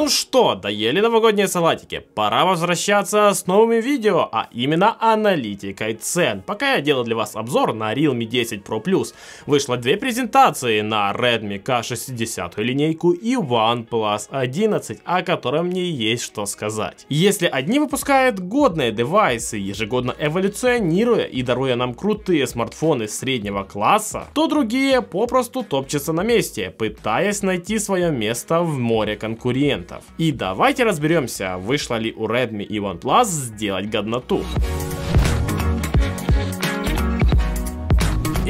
Ну что, доели новогодние салатики? Пора возвращаться с новыми видео, а именно аналитикой цен. Пока я делал для вас обзор на Realme 10 Pro Plus, вышло две презентации на Redmi K60 линейку и OnePlus 11, о которой мне есть что сказать. Если одни выпускают годные девайсы, ежегодно эволюционируя и даруя нам крутые смартфоны среднего класса, то другие попросту топчутся на месте, пытаясь найти свое место в море конкурентов вариантов. И давайте разберемся, вышло ли у Redmi и OnePlus сделать годноту.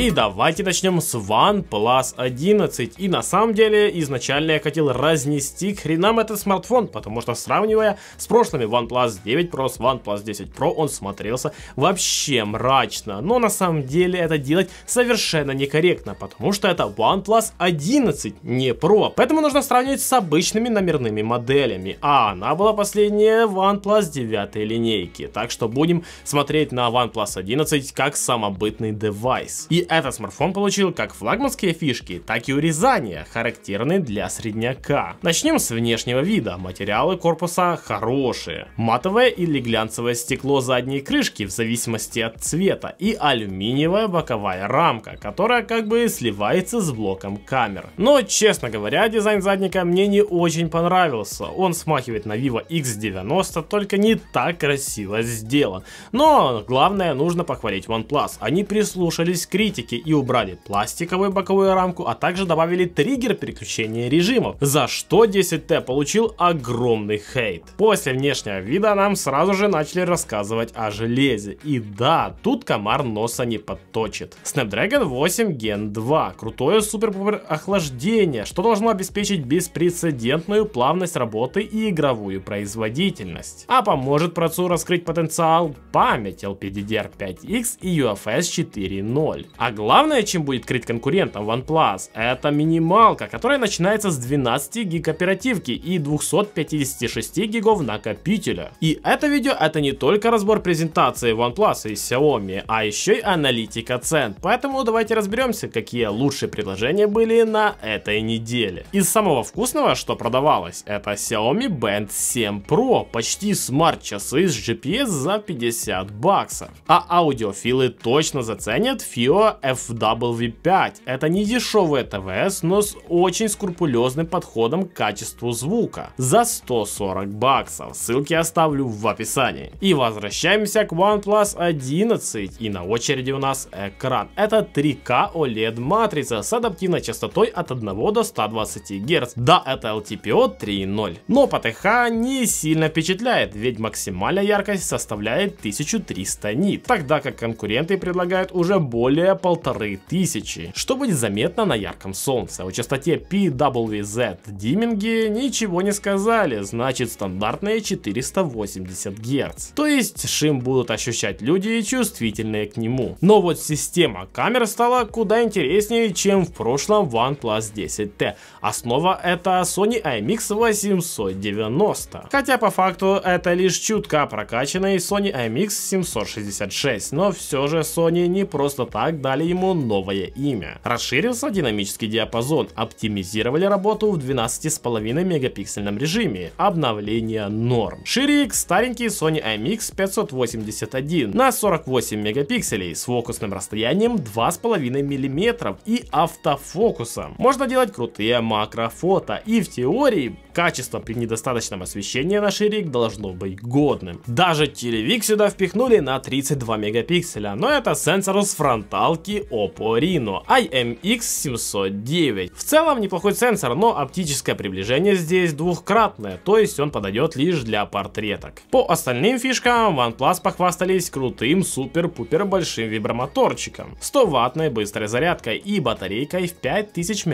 И давайте начнем с OnePlus 11. И на самом деле изначально я хотел разнести к хренам этот смартфон, потому что сравнивая с прошлыми OnePlus 9 Pro с OnePlus 10 Pro, он смотрелся вообще мрачно. Но на самом деле это делать совершенно некорректно, потому что это OnePlus 11, не Pro. Поэтому нужно сравнивать с обычными номерными моделями. А она была последняя OnePlus 9 линейки. Так что будем смотреть на OnePlus 11 как самобытный девайс. И этот смартфон получил как флагманские фишки, так и урезания, характерные для средняка. Начнем с внешнего вида. Материалы корпуса хорошие. Матовое или глянцевое стекло задней крышки в зависимости от цвета и алюминиевая боковая рамка, которая как бы сливается с блоком камер. Но, честно говоря, дизайн задника мне не очень понравился. Он смахивает на Vivo X90, только не так красиво сделан. Но главное нужно похвалить OnePlus. Они прислушались к критике аналитики и убрали пластиковую боковую рамку, а также добавили триггер переключения режимов, за что 10T получил огромный хейт. После внешнего вида нам сразу же начали рассказывать о железе. И да, тут комар носа не подточит. Snapdragon 8 Gen 2. Крутое супер-пупер охлаждение, что должно обеспечить беспрецедентную плавность работы и игровую производительность. А поможет процу раскрыть потенциал память LPDDR5X и UFS 4.0. А главное, чем будет крыть конкурентом OnePlus, это минималка, которая начинается с 12 гиг оперативки и 256 гигов накопителя. И это видео это не только разбор презентации OnePlus и Xiaomi, а еще и аналитика цен. Поэтому давайте разберемся, какие лучшие предложения были на этой неделе. Из самого вкусного, что продавалось, это Xiaomi Band 7 Pro, почти смарт-часы с GPS за 50 баксов. А аудиофилы точно заценят FIO FW5. Это не дешевый ТВС, но с очень скрупулезным подходом к качеству звука. За 140 баксов. Ссылки оставлю в описании. И возвращаемся к OnePlus 11. И на очереди у нас экран. Это 3К OLED матрица с адаптивной частотой от 1 до 120 Гц. Да, это LTPO 3.0. Но ПТХ не сильно впечатляет, ведь максимальная яркость составляет 1300 нит. Тогда как конкуренты предлагают уже более полторы тысячи, что будет заметно на ярком солнце. О частоте PWZ диминги ничего не сказали, значит стандартные 480 Гц. То есть шим будут ощущать люди, чувствительные к нему. Но вот система камер стала куда интереснее, чем в прошлом OnePlus 10T. Основа это Sony IMX 890. Хотя по факту это лишь чутка прокачанный Sony IMX 766, но все же Sony не просто так да дали ему новое имя. Расширился динамический диапазон, оптимизировали работу в 12,5 мегапиксельном режиме, обновление норм. Шире старенький Sony IMX 581 на 48 мегапикселей с фокусным расстоянием 2,5 мм и автофокусом. Можно делать крутые макрофото и в теории качество при недостаточном освещении на ширик должно быть годным. Даже телевик сюда впихнули на 32 мегапикселя, но это сенсор с фронталки колонки Oppo Reno IMX709. В целом неплохой сенсор, но оптическое приближение здесь двухкратное, то есть он подойдет лишь для портреток. По остальным фишкам OnePlus похвастались крутым супер-пупер большим вибромоторчиком, 100-ваттной быстрой зарядкой и батарейкой в 5000 мАч.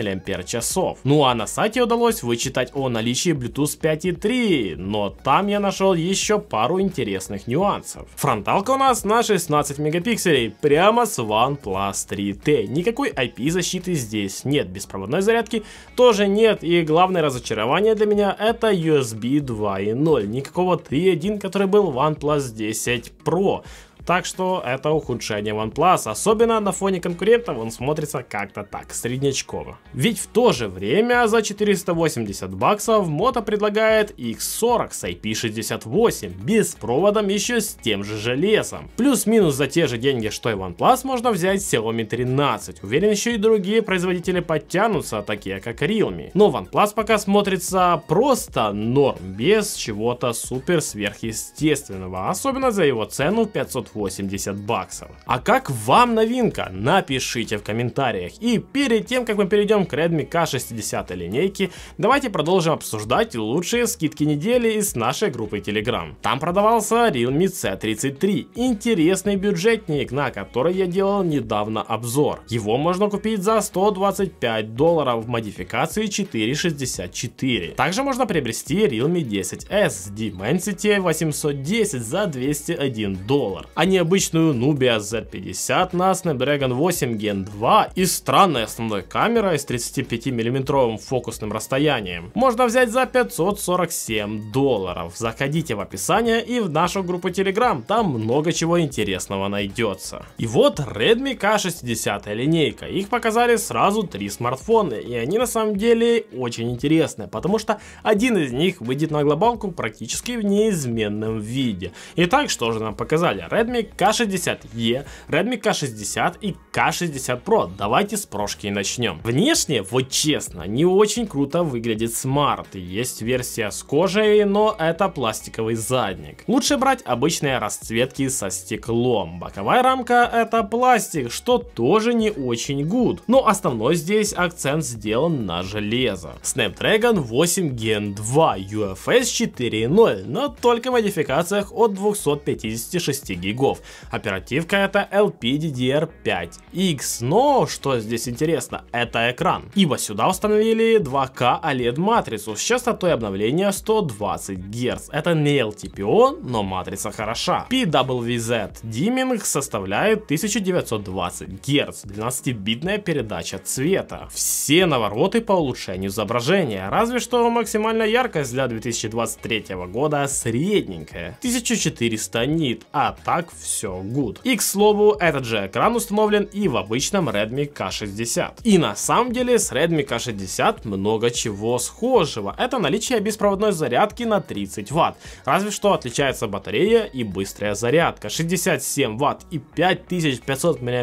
Ну а на сайте удалось вычитать о наличии Bluetooth 5.3, но там я нашел еще пару интересных нюансов. Фронталка у нас на 16 мегапикселей, прямо с OnePlus Class 3T. Никакой IP-защиты здесь нет, беспроводной зарядки тоже нет, и главное разочарование для меня это USB 2.0, никакого 3.1, который был в OnePlus 10 Pro. Так что это ухудшение OnePlus, особенно на фоне конкурентов он смотрится как-то так, среднячково. Ведь в то же время за 480 баксов Moto предлагает X40 с IP68, без проводом еще с тем же железом. Плюс-минус за те же деньги, что и OnePlus, можно взять Xiaomi 13. Уверен, еще и другие производители подтянутся, такие как Realme. Но OnePlus пока смотрится просто норм, без чего-то супер сверхъестественного, особенно за его цену в 500 80 баксов. А как вам новинка? Напишите в комментариях. И перед тем, как мы перейдем к Redmi K60 линейке, давайте продолжим обсуждать лучшие скидки недели из нашей группы Telegram. Там продавался Realme C33, интересный бюджетник, на который я делал недавно обзор. Его можно купить за 125 долларов в модификации 464. Также можно приобрести Realme 10S Dimensity 810 за 201 доллар. А необычную Nubia Z50 NAS на Dragon 8 Gen 2 и странной основной камерой с 35 миллиметровым фокусным расстоянием можно взять за 547 долларов. Заходите в описание и в нашу группу Telegram, там много чего интересного найдется. И вот Redmi K60 линейка. Их показали сразу три смартфона, и они на самом деле очень интересны, потому что один из них выйдет на глобалку практически в неизменном виде. Итак, что же нам показали? Redmi Redmi K60E, Redmi K60 и K60 Pro. Давайте с прошки и начнем. Внешне, вот честно, не очень круто выглядит смарт. Есть версия с кожей, но это пластиковый задник. Лучше брать обычные расцветки со стеклом. Боковая рамка это пластик, что тоже не очень good. Но основной здесь акцент сделан на железо. Snapdragon 8 Gen 2 UFS 4.0, но только в модификациях от 256 гигабайт гигов. Оперативка это LPDDR5X. Но, что здесь интересно, это экран. Ибо сюда установили 2К OLED матрицу с частотой обновления 120 Гц. Это не LTPO, но матрица хороша. PWZ Dimming составляет 1920 Гц, 12-битная передача цвета. Все навороты по улучшению изображения, разве что максимальная яркость для 2023 года средненькая. 1400 нит, а так так все good. И к слову, этот же экран установлен и в обычном Redmi K60. И на самом деле с Redmi K60 много чего схожего. Это наличие беспроводной зарядки на 30 Вт. Разве что отличается батарея и быстрая зарядка. 67 Вт и 5500 мАч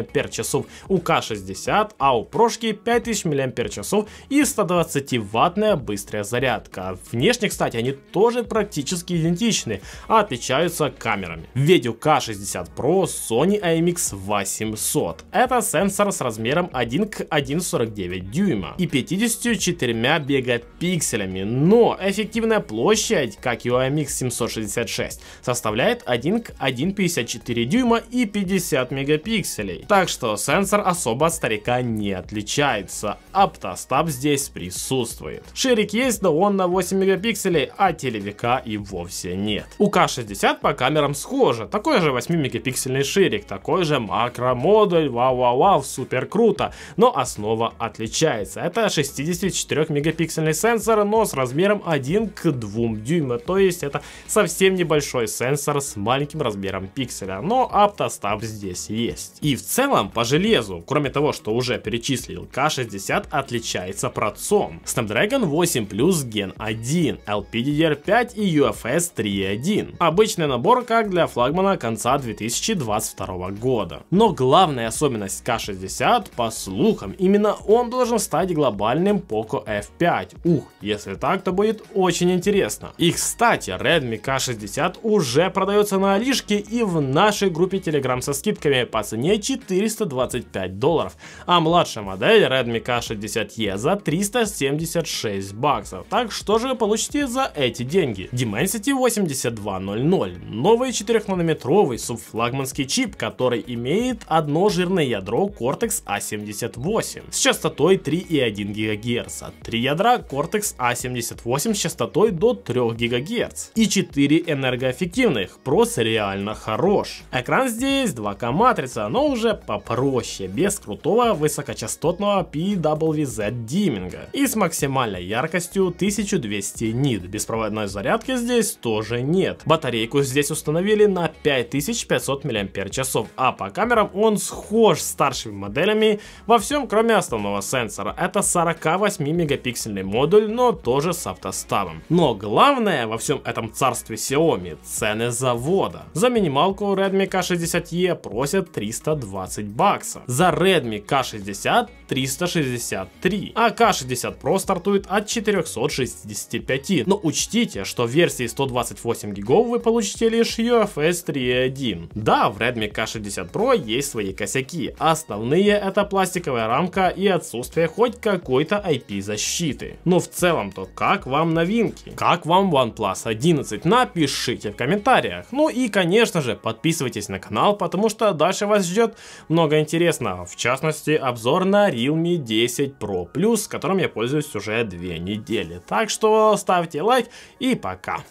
у k 60 а у Прошки 5000 мАч и 120 ваттная быстрая зарядка. Внешне, кстати, они тоже практически идентичны, а отличаются камерами. Ведь у k 60 60 Pro Sony IMX 800. Это сенсор с размером 1 к 1,49 дюйма и 54 мегапикселями, но эффективная площадь, как и у IMX 766, составляет 1 к 1,54 дюйма и 50 мегапикселей. Так что сенсор особо от старика не отличается. Аптостаб здесь присутствует. Ширик есть, но он на 8 мегапикселей, а телевика и вовсе нет. У К60 по камерам схоже, такой же 8 8-мегапиксельный ширик, такой же макромодуль, вау-вау-вау, супер круто, но основа отличается. Это 64-мегапиксельный сенсор, но с размером 1 к 2 дюйма, то есть это совсем небольшой сенсор с маленьким размером пикселя, но автостав здесь есть. И в целом по железу, кроме того, что уже перечислил, k 60 отличается процом. Snapdragon 8 Plus Gen 1, LPDDR5 и UFS 3.1. Обычный набор как для флагмана конца 2022 года. Но главная особенность К60, по слухам, именно он должен стать глобальным Poco F5. Ух, если так, то будет очень интересно. И кстати, Redmi K60 уже продается на Алишке и в нашей группе Telegram со скидками по цене 425 долларов, а младшая модель Redmi K60e за 376 баксов. Так что же вы получите за эти деньги? Dimensity 8200, новый 4-нанометровый Asus флагманский чип, который имеет одно жирное ядро Cortex A78 а с частотой 3,1 ГГц, а три ядра Cortex A78 а с частотой до 3 ГГц и 4 энергоэффективных, прос реально хорош. Экран здесь 2К матрица, но уже попроще, без крутого высокочастотного PWZ диминга и с максимальной яркостью 1200 нит. Беспроводной зарядки здесь тоже нет. Батарейку здесь установили на 5000 3500 мАч, а по камерам он схож с старшими моделями во всем, кроме основного сенсора. Это 48-мегапиксельный модуль, но тоже с автоставом. Но главное во всем этом царстве Xiaomi – цены завода. За минималку Redmi K60e просят 320 баксов. За Redmi K60 – 363, а K60 Pro стартует от 465. Но учтите, что в версии 128 гигов вы получите лишь UFS 3.1, один. Да, в Redmi K60 Pro есть свои косяки. Основные это пластиковая рамка и отсутствие хоть какой-то IP защиты. Но в целом-то как вам новинки? Как вам OnePlus 11? Напишите в комментариях. Ну и конечно же подписывайтесь на канал, потому что дальше вас ждет много интересного. В частности обзор на Realme 10 Pro Plus, которым я пользуюсь уже две недели. Так что ставьте лайк и пока.